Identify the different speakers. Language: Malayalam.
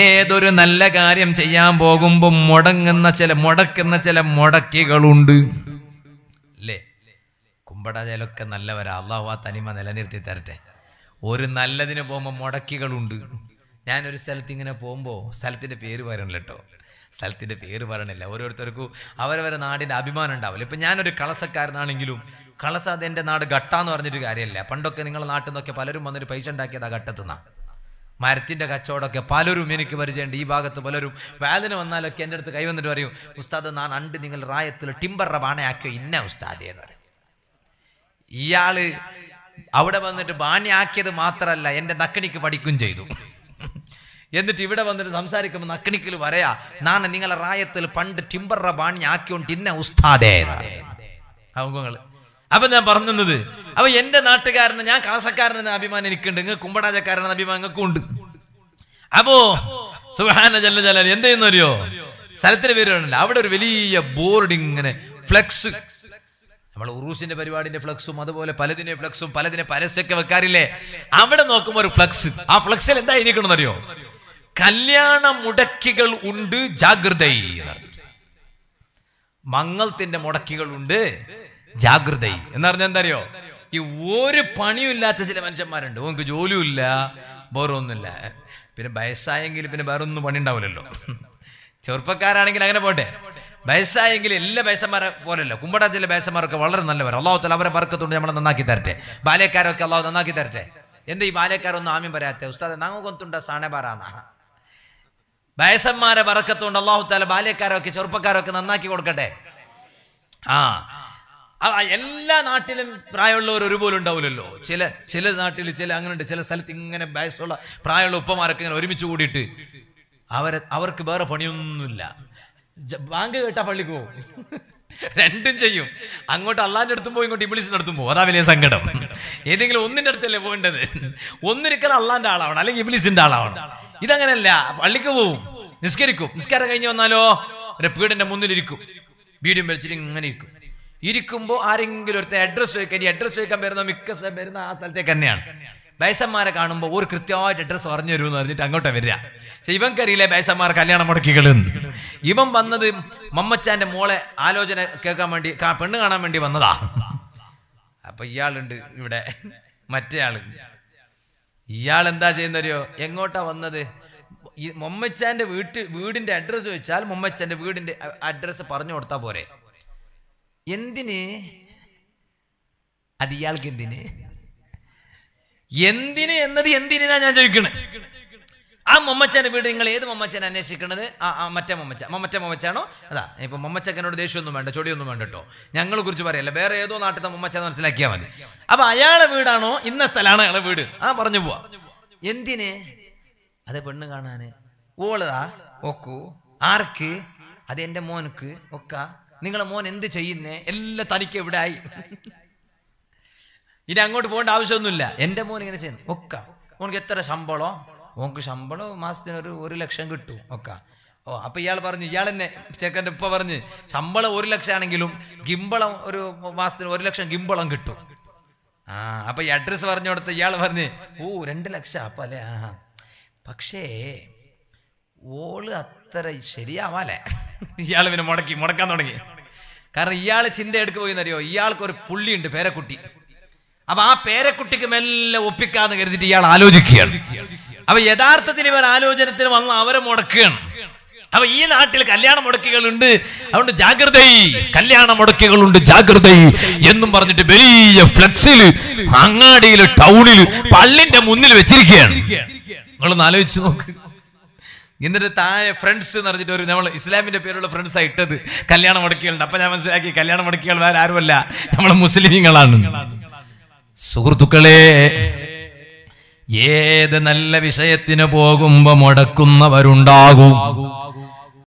Speaker 1: ഏതൊരു നല്ല കാര്യം ചെയ്യാൻ പോകുമ്പോൾ മുടങ്ങുന്ന ചില മുടക്കുന്ന ചില മുടക്കികളുണ്ട് അല്ലേ കുമ്പടാചാലൊക്കെ നല്ലവരാ അള്ളാഹു ആ തനിമ നിലനിർത്തി തരട്ടെ ഒരു നല്ലതിന് പോകുമ്പോൾ മുടക്കികളുണ്ട് ഞാനൊരു സ്ഥലത്ത് ഇങ്ങനെ പോകുമ്പോൾ സ്ഥലത്തിൻ്റെ പേര് പറയണില്ല കേട്ടോ സ്ഥലത്തിൻ്റെ പേര് പറയണില്ല ഓരോരുത്തർക്കും അവരവരെ നാടിൻ്റെ അഭിമാനം ഉണ്ടാവില്ല ഇപ്പം ഞാനൊരു കളസക്കാരനാണെങ്കിലും കളസ അത് എൻ്റെ നാട് ഘട്ടാന്ന് പറഞ്ഞിട്ട് കാര്യമല്ല പണ്ടൊക്കെ നിങ്ങളുടെ നാട്ടിൽ നിന്നൊക്കെ പലരും വന്നൊരു പൈസ ഉണ്ടാക്കിയത് ആ നിന്നാണ് മരത്തിൻ്റെ കച്ചവടമൊക്കെ പലരും എനിക്ക് പരിചയമുണ്ട് ഈ ഭാഗത്ത് പലരും വേദന വന്നാലൊക്കെ എൻ്റെ അടുത്ത് കൈവന്നിട്ട് പറയും ഉസ്താദ് നാൻ അണ്ട് നിങ്ങൾ റായത്തിൽ ടിമ്പറിൻ്റെ ബാണയാക്കിയോ ഇന്ന ഉസ്താദേ എന്ന് പറയും ഇയാൾ അവിടെ വന്നിട്ട് ബാണിയാക്കിയത് മാത്രമല്ല എൻ്റെ നക്കണിക്ക് പഠിക്കും ചെയ്തു എന്നിട്ട് ഇവിടെ വന്നിട്ട് സംസാരിക്കുമ്പോൾ നക്കണിക്കിൽ പറയാ നാൻ നിങ്ങളെ റായത്തിൽ പണ്ട് ടിമ്പറിൻ്റെ ബാണി ആക്കിയോണ്ട് ഇന്ന ഉസ്താദേ അവങ്ങൾ അപ്പൊ ഞാൻ പറഞ്ഞു തന്നത് അപ്പൊ എന്റെ നാട്ടുകാരന് ഞാൻ കാസക്കാരനെന്ന അഭിമാനം എനിക്കുണ്ട് നിങ്ങൾ കുമ്പടാജക്കാരനെന്ന അഭിമാനം നിങ്ങൾക്ക് ഉണ്ട് അപ്പോ സുഹാന ജല്ല ജല എന്ത് സ്ഥലത്തിന് പേര് വേണമല്ലോ അവിടെ ഒരു വലിയ ബോർഡ് ഇങ്ങനെ ഫ്ലെക്സ് നമ്മൾ ഉറൂസിന്റെ പരിപാടിന്റെ ഫ്ലക്സും അതുപോലെ പലതിനെ ഫ്ലക്സും പലതിനെ പരസ്യമൊക്കെ വെക്കാറില്ലേ അവിടെ നോക്കുമ്പോൾ ഒരു ഫ്ലക്സ് ആ ഫ്ലക്സിൽ എന്താ എഴുതിക്കണമെന്നറിയോ കല്യാണ മുടക്കികൾ ഉണ്ട് ജാഗ്രത മങ്ങൾത്തിന്റെ മുടക്കികൾ ഉണ്ട് ജാഗ്രത എന്ന് പറഞ്ഞാൽ എന്തറിയോ ഈ ഒരു പണിയും ഇല്ലാത്ത ചില മനുഷ്യന്മാരുണ്ട് ഓനക്ക് ജോലിയില്ല വേറൊന്നുമില്ല പിന്നെ വയസ്സായെങ്കിൽ പിന്നെ വേറെ ഒന്നും പണി ഉണ്ടാവില്ലല്ലോ ചെറുപ്പക്കാരാണെങ്കിൽ അങ്ങനെ പോട്ടെ വയസ്സായെങ്കിൽ എല്ലാ വയസ്സന്മാരെ പോലല്ല കുമ്പടാത്തിലെ വയസ്സന്മാരൊക്കെ വളരെ നല്ലവർ അള്ളാഹുത്തല അവരെ പറക്കത്തുകൊണ്ട് നമ്മളെ നന്നാക്കി തരട്ടെ ബാലയക്കാരൊക്കെ അള്ളാഹു നന്നാക്കി തരട്ടെ എന്താ ഈ ബാലയക്കാരൊന്നും ആമ്യം പറയാത്ത ഉസ്താദ് നാങ്ങൊത്തുണ്ട സാണേബാറാന്നാ വയസ്സന്മാരെ പറക്കത്തുകൊണ്ട് അള്ളാഹുത്താല ബാലയക്കാരൊക്കെ ചെറുപ്പക്കാരൊക്കെ നന്നാക്കി കൊടുക്കട്ടെ ആ എല്ലാ നാട്ടിലും പ്രായമുള്ളവർ ഒരുപോലെ ഉണ്ടാവില്ലല്ലോ ചില ചില നാട്ടിൽ ചില അങ്ങനെയുണ്ട് ചില സ്ഥലത്ത് ഇങ്ങനെ വയസ്സുള്ള പ്രായമുള്ള ഉപ്പമാരൊക്കെ ഇങ്ങനെ ഒരുമിച്ച് കൂടിയിട്ട് അവരെ അവർക്ക് വേറെ പണിയൊന്നുമില്ല ബാങ്ക് കേട്ടാ പള്ളിക്ക് പോകും രണ്ടും ചെയ്യും അങ്ങോട്ട് അള്ളാൻ്റെ അടുത്തും പോകും ഇങ്ങോട്ട് ഇബിളിസിന്റെ അടുത്തും പോകും അതാ വലിയ സങ്കടം ഏതെങ്കിലും ഒന്നിന്റെ അടുത്തല്ലേ പോകേണ്ടത് ഒന്നിരിക്കൽ അള്ളാൻ്റെ ആളാവണം അല്ലെങ്കിൽ ഇബിളിസിന്റെ ആളാവണം ഇതങ്ങനെയല്ല പള്ളിക്ക് പോവും നിസ്കരിക്കും നിസ്കാരം കഴിഞ്ഞ് വന്നാലോ ഒരു പീടിന്റെ മുന്നിലിരിക്കും വീടും വലിച്ചിട്ട് ഇങ്ങനെ ഇരിക്കും ഇരിക്കുമ്പോൾ ആരെങ്കിലും ഒരുത്തെ അഡ്രസ്സ് ചോദിക്കാൻ ഈ അഡ്രസ്സ് ചോദിക്കാൻ വരുന്ന മിക്ക വരുന്ന ആ സ്ഥലത്തേക്ക് തന്നെയാണ് ബൈസന്മാരെ കാണുമ്പോൾ ഒരു കൃത്യമായിട്ട് അഡ്രസ്സ് പറഞ്ഞു തരുമെന്ന് പറഞ്ഞിട്ട് അങ്ങോട്ടേ വരിക പക്ഷെ ഇവൻക്കറിയില്ലേ ബൈസന്മാർ കല്യാണം മുടക്കികളും ഇവൻ വന്നത് മമ്മച്ചാന്റെ മോളെ ആലോചന കേൾക്കാൻ വേണ്ടി പെണ്ണ് കാണാൻ വേണ്ടി വന്നതാ അപ്പൊ ഇയാളുണ്ട് ഇവിടെ മറ്റേ ആള് ഇയാൾ എന്താ ചെയ്യുന്നറിയോ എങ്ങോട്ടാ വന്നത് ഈ മമ്മച്ചാന്റെ വീട്ട് വീടിന്റെ അഡ്രസ്സ് ചോദിച്ചാൽ മമ്മച്ചാന്റെ വീടിന്റെ അഡ്രസ്സ് പറഞ്ഞു കൊടുത്താ പോരെ എന്തിന് അത് ഇയാൾക്ക് എന്തിന് എന്തിന് എന്നത് എന്തിനാ ഞാൻ ചോദിക്കണേ ആ മമ്മച്ചന്റെ വീട് നിങ്ങൾ ഏത് മമ്മച്ചനെ അന്വേഷിക്കണത് ആ ആ മറ്റേ മമ്മച്ച മമ്മറ്റ മമ്മച്ചാണോ അതാ ഇപ്പൊ മമ്മച്ചക്കനോട് ദേഷ്യമൊന്നും വേണ്ട ചൊടിയൊന്നും വേണ്ട കേട്ടോ ഞങ്ങളെ കുറിച്ച് പറയല്ല വേറെ ഏതോ നാട്ടിലെ മൊമ്മച്ചെന്ന് മനസ്സിലാക്കിയാൽ മതി അപ്പൊ അയാളെ വീടാണോ ഇന്ന സ്ഥലമാണ് അയാളെ വീട് ആ പറഞ്ഞു പോവാ എന്തിന് അത് പെണ്ണ് കാണാന് ഓളതാ ഒക്കു ആർക്ക് അത് എന്റെ മോനക്ക് ഒക്ക നിങ്ങളെ മോൻ എന്ത് ചെയ്യുന്നേ എല്ലാം തനിക്ക് എവിടെ ആയി ഇനി അങ്ങോട്ട് പോകേണ്ട ആവശ്യമൊന്നുമില്ല എൻ്റെ മോൻ ഇങ്ങനെ ചെയ്യുന്നു ഒക്കെ മോനക്ക് എത്ര ശമ്പളോ മോനക്ക് ശമ്പളം മാസത്തിന് ഒരു ഒരു ലക്ഷം കിട്ടും ഒക്കെ ഓ അപ്പൊ ഇയാൾ പറഞ്ഞു ഇയാൾ തന്നെ ചെക്കൻ്റെ ഉപ്പ പറഞ്ഞ് ശമ്പളം ഒരു ലക്ഷം ആണെങ്കിലും ഗിമ്പളം ഒരു മാസത്തിന് ഒരു ലക്ഷം ഗിമ്പളം കിട്ടും ആ അപ്പൊ ഈ അഡ്രസ്സ് പറഞ്ഞു കൊടുത്ത് ഇയാൾ പറഞ്ഞ് ഓ രണ്ട് ലക്ഷം അപ്പൊ അല്ലേ ആ പക്ഷേ ഓള് അത്ര ശരിയാവാലേ ഇയാൾ പിന്നെ മുടക്കി മുടക്കാൻ തുടങ്ങി കാരണം ഇയാൾ ചിന്ത എടുക്കു പോയെന്നറിയോ ഇയാൾക്കൊരു പുള്ളിയുണ്ട് പേരക്കുട്ടി അപ്പൊ ആ പേരക്കുട്ടിക്ക് മെല്ലെ ഒപ്പിക്കാന്ന് കരുതിട്ട് ഇയാൾ ആലോചിക്കുകയാണ് അപ്പൊ യഥാർത്ഥത്തിൽ ഇവർ ആലോചനത്തിന് വന്ന് അവരെ മുടക്കുകയാണ് അപ്പൊ ഈ നാട്ടിൽ കല്യാണ മുടക്കികളുണ്ട് അതുകൊണ്ട് ജാഗ്രത കല്യാണ മുടക്കികളുണ്ട് ജാഗ്രത എന്നും പറഞ്ഞിട്ട് വലിയ ഫ്ലക്സിൽ അങ്ങാടിയിൽ ടൗണിൽ പള്ളിന്റെ മുന്നിൽ വെച്ചിരിക്കുകയാണ് നിങ്ങളൊന്ന് ആലോചിച്ച് നോക്ക് എന്നിട്ട് താഴെ ഫ്രണ്ട്സ് എന്ന് പറഞ്ഞിട്ട് ഒരു നമ്മൾ ഇസ്ലാമിൻ്റെ പേരുള്ള ഫ്രണ്ട്സാണ് ഇട്ടത് കല്യാണം മുടക്കികളുണ്ട് അപ്പം ഞാൻ മനസ്സിലാക്കി കല്യാണം മുടക്കികൾ വേറെ ആരുമല്ല നമ്മൾ മുസ്ലിങ്ങളാണ് സുഹൃത്തുക്കളെ ഏത് നല്ല വിഷയത്തിന് പോകുമ്പോൾ മുടക്കുന്നവരുണ്ടാകും